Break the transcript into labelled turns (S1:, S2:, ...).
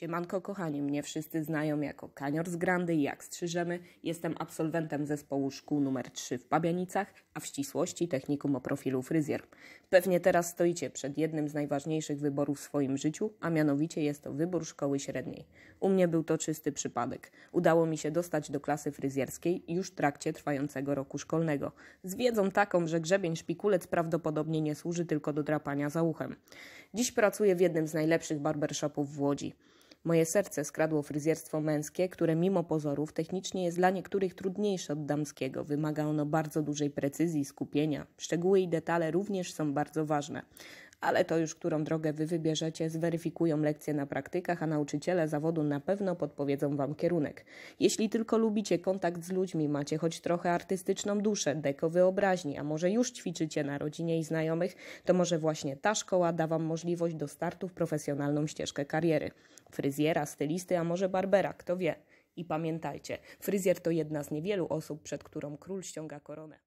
S1: Siemanko kochani, mnie wszyscy znają jako Kanior z Grandy i jak strzyżemy. Jestem absolwentem zespołu szkół numer 3 w Pabianicach, a w ścisłości technikum o profilu fryzjer. Pewnie teraz stoicie przed jednym z najważniejszych wyborów w swoim życiu, a mianowicie jest to wybór szkoły średniej. U mnie był to czysty przypadek. Udało mi się dostać do klasy fryzjerskiej już w trakcie trwającego roku szkolnego. Z wiedzą taką, że grzebień szpikulec prawdopodobnie nie służy tylko do drapania za uchem. Dziś pracuję w jednym z najlepszych barbershopów w Łodzi. Moje serce skradło fryzjerstwo męskie, które mimo pozorów technicznie jest dla niektórych trudniejsze od damskiego. Wymaga ono bardzo dużej precyzji, skupienia. Szczegóły i detale również są bardzo ważne ale to już którą drogę wy wybierzecie, zweryfikują lekcje na praktykach, a nauczyciele zawodu na pewno podpowiedzą wam kierunek. Jeśli tylko lubicie kontakt z ludźmi, macie choć trochę artystyczną duszę, deko wyobraźni, a może już ćwiczycie na rodzinie i znajomych, to może właśnie ta szkoła da wam możliwość do startu w profesjonalną ścieżkę kariery. Fryzjera, stylisty, a może barbera, kto wie. I pamiętajcie, fryzjer to jedna z niewielu osób, przed którą król ściąga koronę.